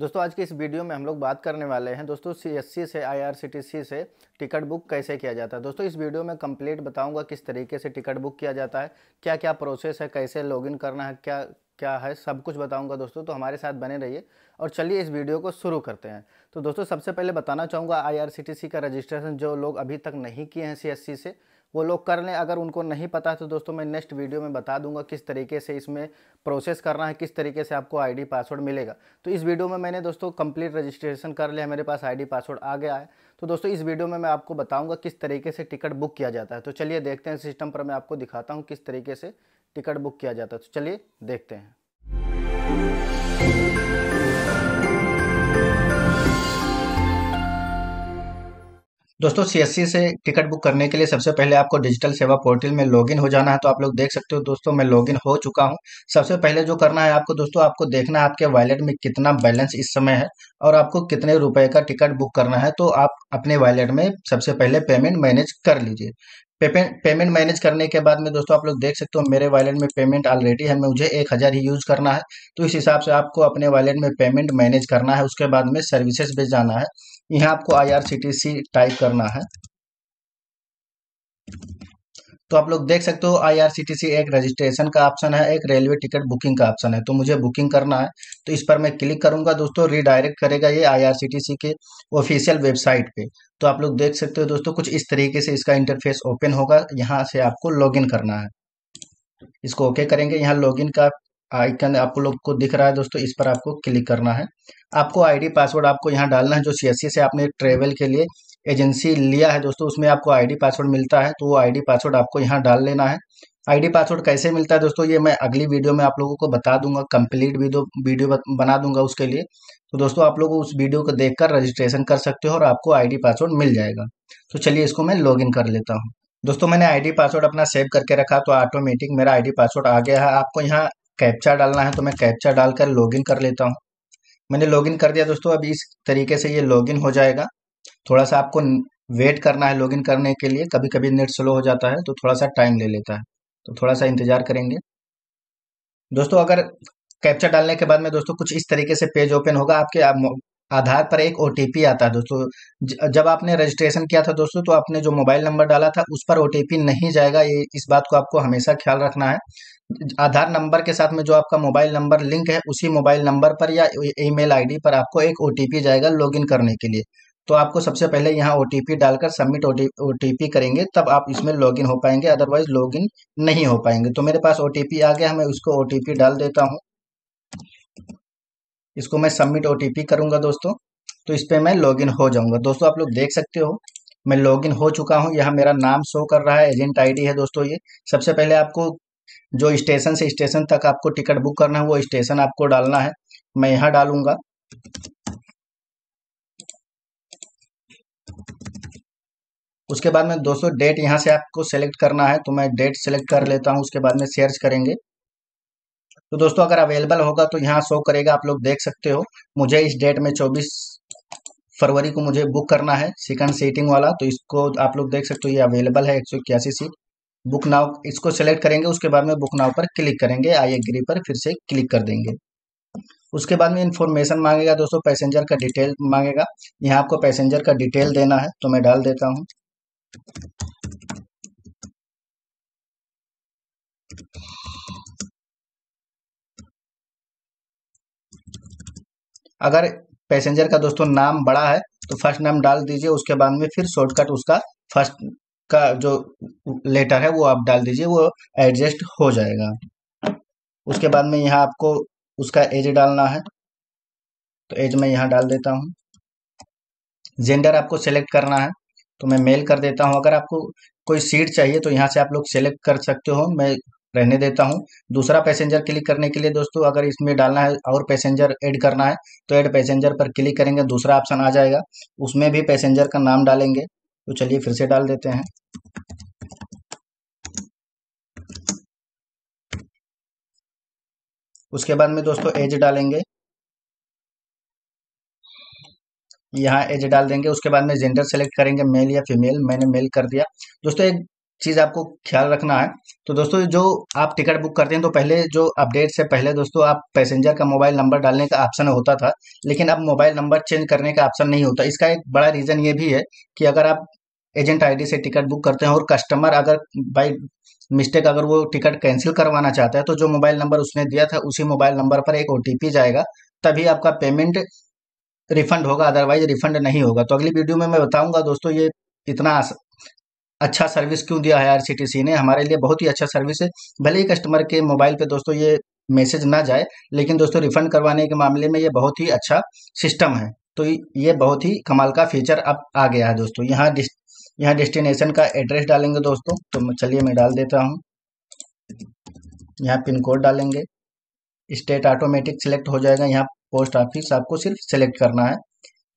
दोस्तों आज के इस वीडियो में हम लोग बात करने वाले हैं दोस्तों सी से आई से टिकट बुक कैसे किया जाता है दोस्तों इस वीडियो में कंप्लीट बताऊंगा किस तरीके से टिकट बुक किया जाता है क्या क्या प्रोसेस है कैसे लॉगिन करना है क्या क्या है सब कुछ बताऊंगा दोस्तों तो हमारे साथ बने रहिए और चलिए इस वीडियो को शुरू करते हैं तो दोस्तों सबसे पहले बताना चाहूँगा आई का रजिस्ट्रेशन जो लोग अभी तक नहीं किए हैं सी से वो लोग कर लें अगर उनको नहीं पता तो दोस्तों मैं नेक्स्ट वीडियो में बता दूंगा किस तरीके से इसमें प्रोसेस करना है किस तरीके से आपको आईडी पासवर्ड मिलेगा तो इस वीडियो में मैंने दोस्तों कंप्लीट रजिस्ट्रेशन कर लिया मेरे पास आईडी पासवर्ड आ गया है तो दोस्तों इस वीडियो में मैं आपको बताऊँगा किस तरीके से टिकट बुक किया जाता है तो चलिए देखते हैं सिस्टम पर मैं आपको दिखाता हूँ किस तरीके से टिकट बुक किया जाता है तो चलिए देखते हैं दोस्तों सीएससी से टिकट बुक करने के लिए सबसे पहले आपको डिजिटल सेवा पोर्टल में लॉगिन हो जाना है तो आप लोग देख सकते हो दोस्तों मैं लॉगिन हो चुका हूं सबसे पहले जो करना है आपको दोस्तों आपको देखना है आपके वॉलेट में कितना बैलेंस इस समय है और आपको कितने रुपए का टिकट बुक करना है तो आप अपने वॉलेट में सबसे पहले पेमेंट मैनेज कर लीजिए पेमेंट मैनेज करने के बाद में दोस्तों आप लोग देख सकते हो मेरे वॉलेट में पेमेंट ऑलरेडी है मुझे एक हज़ार ही यूज़ करना है तो इस हिसाब से आपको अपने वॉलेट में पेमेंट मैनेज करना है उसके बाद में सर्विसेज भी जाना है यहाँ आपको सी टाइप करना है तो आप लोग देख सकते हो आईआरसीटीसी एक रजिस्ट्रेशन का ऑप्शन है एक रेलवे टिकट बुकिंग का ऑप्शन है तो मुझे बुकिंग करना है तो इस पर मैं क्लिक करूंगा दोस्तों रीडायरेक्ट करेगा ये आईआरसीटीसी के ऑफिशियल वेबसाइट पे तो आप लोग देख सकते हो दोस्तों कुछ इस तरीके से इसका इंटरफेस ओपन होगा यहाँ से आपको लॉग करना है इसको ओके करेंगे यहाँ लॉग का आइकन आप लोग को दिख रहा है दोस्तों इस पर आपको क्लिक करना है आपको आईडी पासवर्ड आपको यहाँ डालना है जो सीएससी से आपने ट्रेवल के लिए एजेंसी लिया है दोस्तों उसमें आपको आईडी पासवर्ड मिलता है तो वो आईडी पासवर्ड आपको यहाँ डाल लेना है आईडी पासवर्ड कैसे मिलता है दोस्तों ये मैं अगली वीडियो में आप लोगों को बता दूंगा कंप्लीट वीडियो वीडियो बना दूंगा उसके लिए तो दोस्तों आप लोग उस वीडियो को देख रजिस्ट्रेशन कर सकते हो और आपको आई पासवर्ड मिल जाएगा तो चलिए इसको मैं लॉग कर लेता हूँ दोस्तों मैंने आई पासवर्ड अपना सेव करके रखा तो ऑटोमेटिक मेरा आई पासवर्ड आ गया है आपको यहाँ कैप्चा डालना है तो मैं कैप्चा डालकर लॉगिन कर लेता हूँ मैंने लॉगिन कर दिया दोस्तों अब इस तरीके से ये लॉगिन हो जाएगा थोड़ा सा आपको वेट करना है लॉगिन करने के लिए कभी कभी नेट स्लो हो जाता है तो थोड़ा सा टाइम ले लेता है तो थोड़ा सा इंतज़ार करेंगे दोस्तों अगर कैप्चर डालने के बाद में दोस्तों कुछ इस तरीके से पेज ओपन होगा आपके आधार पर एक ओ आता है दोस्तों जब आपने रजिस्ट्रेशन किया था दोस्तों तो आपने जो मोबाइल नंबर डाला था उस पर ओ नहीं जाएगा ये इस बात को आपको हमेशा ख्याल रखना है आधार नंबर के साथ में जो आपका मोबाइल नंबर लिंक है उसी मोबाइल नंबर पर या ईमेल आईडी पर आपको एक ओ जाएगा लॉगिन करने के लिए तो आपको सबसे पहले यहाँ ओ डालकर सबमिट ओ करेंगे तब आप इसमें लॉगिन हो पाएंगे अदरवाइज लॉगिन नहीं हो पाएंगे तो मेरे पास ओ आ गया मैं उसको ओ डाल देता हूँ इसको मैं सबमिट ओ करूंगा दोस्तों तो इस पर मैं लॉगिन हो जाऊंगा दोस्तों आप लोग देख सकते हो मैं लॉगिन हो चुका हूँ यहाँ मेरा नाम शो कर रहा है एजेंट आईडी है दोस्तों ये सबसे पहले आपको जो स्टेशन से स्टेशन तक आपको टिकट बुक करना है वो स्टेशन आपको डालना है मैं यहाँ डालूंगा उसके बाद में दोस्तों डेट यहाँ से आपको सेलेक्ट करना है तो मैं डेट सेलेक्ट कर लेता हूँ उसके बाद में सर्च करेंगे तो दोस्तों अगर अवेलेबल होगा तो यहाँ शो करेगा आप लोग देख सकते हो मुझे इस डेट में 24 फरवरी को मुझे बुक करना है सेकंड सीटिंग वाला तो इसको आप लोग देख सकते हो ये अवेलेबल है एक सीट बुक नाउ इसको सेलेक्ट करेंगे उसके बाद में बुक नाउ पर क्लिक करेंगे आई एग्री पर फिर से क्लिक कर देंगे उसके बाद में इन्फॉर्मेशन मांगेगा दोस्तों पैसेंजर का डिटेल मांगेगा यहाँ आपको पैसेंजर का डिटेल देना है तो मैं डाल देता हूँ अगर पैसेंजर का दोस्तों नाम बड़ा है तो फर्स्ट नाम डाल दीजिए उसके बाद में फिर शॉर्टकट उसका फर्स्ट का जो लेटर है वो आप डाल दीजिए वो एडजस्ट हो जाएगा उसके बाद में यहाँ आपको उसका एज डालना है तो एज मैं यहाँ डाल देता हूँ जेंडर आपको सेलेक्ट करना है तो मैं मेल कर देता हूँ अगर आपको कोई सीट चाहिए तो यहाँ से आप लोग सेलेक्ट कर सकते हो मैं रहने देता हूँ दूसरा पैसेंजर क्लिक करने के लिए दोस्तों अगर इसमें डालना है और पैसेंजर ऐड करना है तो ऐड पैसेंजर पर क्लिक करेंगे दूसरा ऑप्शन आ जाएगा उसमें भी पैसेंजर का नाम डालेंगे तो चलिए फिर से डाल देते हैं उसके बाद में दोस्तों एज डालेंगे यहाँ एज डाल देंगे उसके बाद में जेंडर सेलेक्ट करेंगे मेल या फीमेल मैंने मेल कर दिया दोस्तों एक चीज़ आपको ख्याल रखना है तो दोस्तों जो आप टिकट बुक करते हैं तो पहले जो अपडेट से पहले दोस्तों आप पैसेंजर का मोबाइल नंबर डालने का ऑप्शन होता था लेकिन अब मोबाइल नंबर चेंज करने का ऑप्शन नहीं होता इसका एक बड़ा रीज़न ये भी है कि अगर आप एजेंट आईडी से टिकट बुक करते हैं और कस्टमर अगर बाई मिस्टेक अगर वो टिकट कैंसिल करवाना चाहता है तो जो मोबाइल नंबर उसने दिया था उसी मोबाइल नंबर पर एक ओ जाएगा तभी आपका पेमेंट रिफंड होगा अदरवाइज रिफंड नहीं होगा तो अगली वीडियो में मैं बताऊंगा दोस्तों ये इतना अच्छा सर्विस क्यों दिया है आरसीटीसी ने हमारे लिए बहुत ही अच्छा सर्विस है भले ही कस्टमर के मोबाइल पे दोस्तों ये मैसेज ना जाए लेकिन दोस्तों रिफंड करवाने के मामले में ये बहुत ही अच्छा सिस्टम है तो ये बहुत ही कमाल का फीचर अब आ गया है दोस्तों यहाँ डिस्ट, यहाँ डेस्टिनेशन का एड्रेस डालेंगे दोस्तों तो चलिए मैं डाल देता हूँ यहाँ पिन कोड डालेंगे स्टेट ऑटोमेटिक सिलेक्ट हो जाएगा यहाँ पोस्ट ऑफिस आपको सिर्फ सेलेक्ट करना है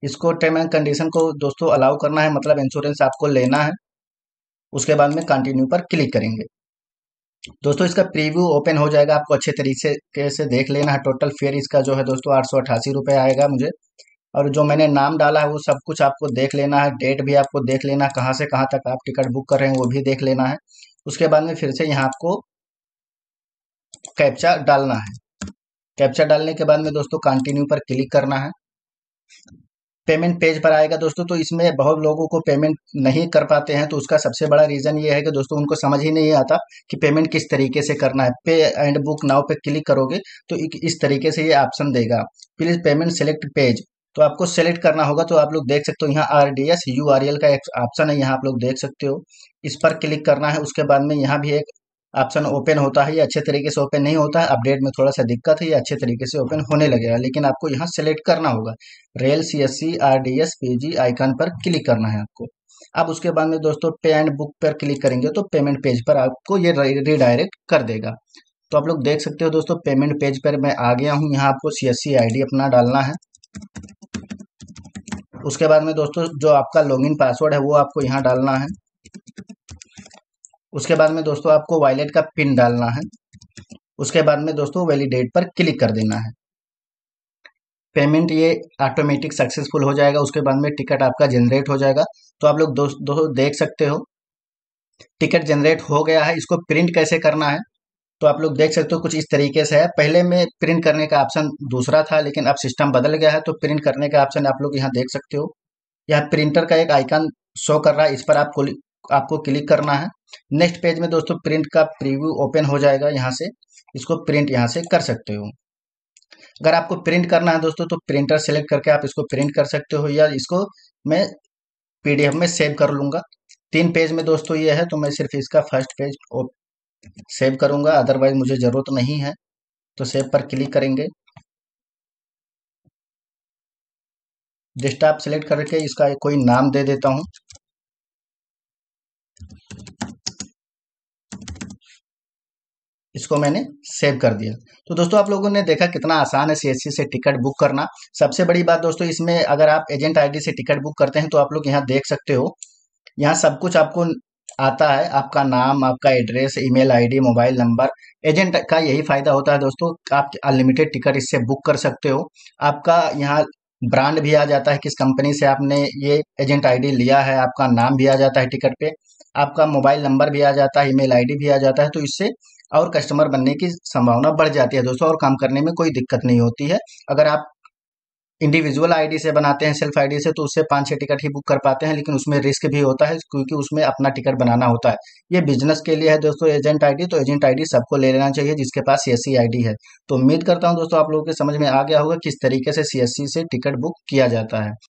इसको टर्म एंड कंडीशन को दोस्तों अलाउ करना है मतलब इंश्योरेंस आपको लेना है उसके बाद में कंटिन्यू पर क्लिक करेंगे दोस्तों इसका प्रीव्यू ओपन हो जाएगा आपको अच्छे तरीके से देख लेना है टोटल फेयर इसका जो है दोस्तों आठ सौ आएगा मुझे और जो मैंने नाम डाला है वो सब कुछ आपको देख लेना है डेट भी आपको देख लेना है कहाँ से कहाँ तक आप टिकट बुक कर रहे हैं वो भी देख लेना है उसके बाद में फिर से यहाँ आपको कैप्चा डालना है कैप्चर डालने के बाद में दोस्तों कंटिन्यू पर क्लिक करना है पेमेंट पेज पर आएगा दोस्तों तो इसमें बहुत लोगों को पेमेंट नहीं कर पाते हैं तो उसका सबसे बड़ा रीज़न ये है कि दोस्तों उनको समझ ही नहीं आता कि पेमेंट किस तरीके से करना है पे एंड बुक नाउ पे क्लिक करोगे तो इस तरीके से ये ऑप्शन देगा प्लीज़ पेमेंट सेलेक्ट पेज तो आपको सेलेक्ट करना होगा तो आप लोग देख सकते हो यहाँ R D S U R L का एक ऑप्शन है यहाँ आप लोग देख सकते हो इस पर क्लिक करना है उसके बाद में यहाँ भी एक ऑप्शन ओपन होता है ये अच्छे तरीके से ओपन नहीं होता है अपडेट में थोड़ा सा दिक्कत है ये अच्छे तरीके से ओपन होने लगेगा लेकिन आपको यहाँ सेलेक्ट करना होगा rail C S C R D S P G icon पर क्लिक करना है आपको अब उसके बाद में दोस्तों पे एंड बुक पर क्लिक करेंगे तो पेमेंट पेज पर आपको ये रिडायरेक्ट कर देगा तो आप लोग देख सकते हो दोस्तों पेमेंट पेज पर मैं आ गया हूँ यहाँ आपको सी एस सी आई डी अपना डालना है उसके बाद में दोस्तों जो आपका लॉगिन पासवर्ड है वो आपको यहाँ डालना है उसके बाद में दोस्तों आपको वॉलेट का पिन डालना है उसके बाद में दोस्तों वैलिडेट पर क्लिक कर देना है पेमेंट ये ऑटोमेटिक सक्सेसफुल हो जाएगा उसके बाद में टिकट आपका जनरेट हो जाएगा तो आप लोग दोस्तों दो, देख सकते हो टिकट जनरेट हो गया है इसको प्रिंट कैसे करना है तो आप लोग देख सकते हो कुछ इस तरीके से है पहले में प्रिंट करने का ऑप्शन दूसरा था लेकिन अब सिस्टम बदल गया है तो प्रिंट करने का ऑप्शन आप लोग यहाँ देख सकते हो यहाँ प्रिंटर का एक आइकन शो कर रहा है इस पर आप आपको क्लिक करना है नेक्स्ट पेज में दोस्तों प्रिंट का प्रीव्यू ओपन हो जाएगा यहाँ से इसको प्रिंट यहाँ से कर सकते हो अगर आपको प्रिंट करना है दोस्तों तो प्रिंटर सेलेक्ट करके आप इसको प्रिंट कर सकते हो या इसको मैं पीडीएफ में सेव कर लूँगा तीन पेज में दोस्तों ये है तो मैं सिर्फ इसका फर्स्ट पेज सेव करूँगा अदरवाइज मुझे ज़रूरत नहीं है तो सेव पर क्लिक करेंगे डेस्कटॉप सेलेक्ट करके इसका कोई नाम दे देता हूं इसको मैंने सेव कर दिया तो दोस्तों आप लोगों ने देखा कितना आसान है सीएससी से टिकट बुक करना सबसे बड़ी बात दोस्तों इसमें अगर आप एजेंट आईडी से टिकट बुक करते हैं तो आप लोग यहाँ देख सकते हो यहाँ सब कुछ आपको आता है आपका नाम आपका address email ID mobile number agent का यही फायदा होता है दोस्तों आप अनलिमिटेड टिकट इससे बुक कर सकते हो आपका यहाँ ब्रांड भी आ जाता है किस कंपनी से आपने ये एजेंट आईडी लिया है आपका नाम भी आ जाता है टिकट पे आपका मोबाइल नंबर भी आ जाता है ईमेल आईडी भी आ जाता है तो इससे और कस्टमर बनने की संभावना बढ़ जाती है दोस्तों और काम करने में कोई दिक्कत नहीं होती है अगर आप इंडिविजुअल आईडी से बनाते हैं सेल्फ आईडी से तो उससे पाँच छह टिकट ही बुक कर पाते हैं लेकिन उसमें रिस्क भी होता है क्योंकि उसमें अपना टिकट बनाना होता है ये बिजनेस के लिए है दोस्तों एजेंट आईडी तो एजेंट आईडी सबको ले लेना चाहिए जिसके पास सीएससी आईडी है तो उम्मीद करता हूँ दोस्तों आप लोगों के समझ में आ गया होगा किस तरीके से सीएससी से टिकट बुक किया जाता है